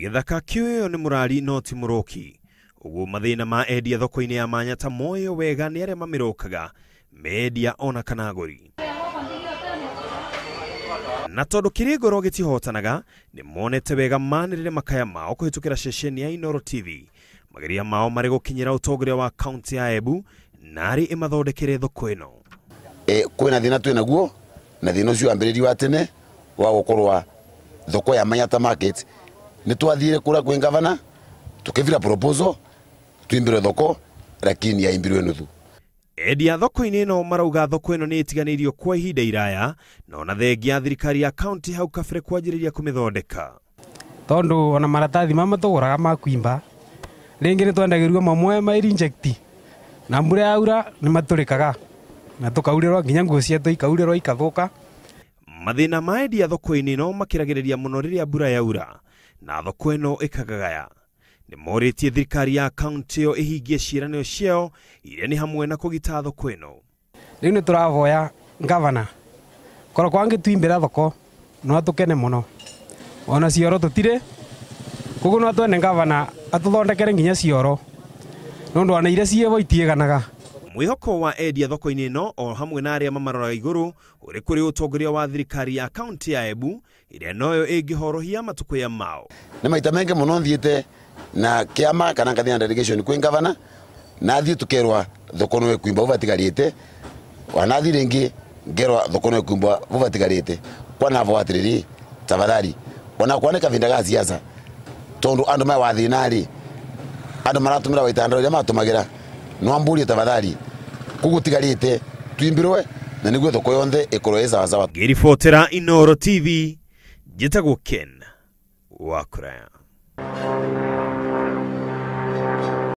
gĩthaka kĩoyo nĩ mũrari no ti mũrũki ũguo mathĩna ma endia thoko-inĩ ya manya ta moyo wega nĩ arĩa mamĩrũkaga mendia ona kana agũri na tondå kä rä ngoro gä tihotanaga nä monete wega manä rä makaya mao kå hä tå kä ra ceceni ya inoro tv mageria mao marä gå kinyä ra å tongoria wa kaunti ya ebu narä ä mathondekere thoko ä no kwä na thä na naguo na thä na å wa tene wa gå thoko ya manyata market ni twathire kå ra kwä ngavana tå kä proposal twimbirwe thoko lakini yaimbirwe nuthu ya thoko-inä no marauga thoko ĩno nĩ ĩtiganĩirio kwa ihinda iraya na ona thengia thirikari ya kaunti hau kabere kwanjĩrĩria kũmĩthondeka tondũ ona maratathi mama tũgũraga ma kuimba rĩngĩ nĩ twendagĩrio mamwe mainjekti na mbura yaura nĩ matũrĩkaga na tũkaurĩrwo nginya nguo ciatũ ikaurĩrwo ikathũka mathĩna ma endia thoko-inĩ no makĩragĩrĩria mũno rĩrĩa mbura yaura na thoko ĩno ĩkagagaya nĩ morĩtie thirikari ya kaũntĩ ĩyo ĩhingie ciĩranĩro ciao iria nĩ hamwe na kũgita thoko ĩno rĩu nĩ tũravoya ngavana korwo kwangĩtuimbĩra thoko no tũkene mũno ona cioro tũtirĩ koguo no twene ngavana atũthondekere nginya cioro nĩ ũndũ ona iria ciĩho itiĩganaga mwihoko wa endia thoko-inĩ ĩno o hamwe na arĩa mamaroraga igũrũ ũrĩ kũrĩ ũtongoria wa thirikari ya kaunti ya Embu ĩrĩa noyo ĩngĩhorohia ya mao nĩ maita maingĩ mũno thiĩte na kĩama kana ngathii na delegation kwĩ ngavana nathiĩ tũkerwa thoko no ĩkuimba ũbatigarĩte wanathiĩ rĩngĩ ngerwa thoko no ĩkuimba ũbatigarĩte kwanavo atĩrĩrĩ tafadhali onakwa nĩ kavinda ga siasa tondũ andũ maya wathĩna-rĩ andũ maratũmĩra waitandaro iria matũmagĩra no mburi tafadhali kugutigarite twimbirwe na niguo thoko yonthe ikorwo i sawasawa ngiribotera inoro tv njitagwo ken wa kuraya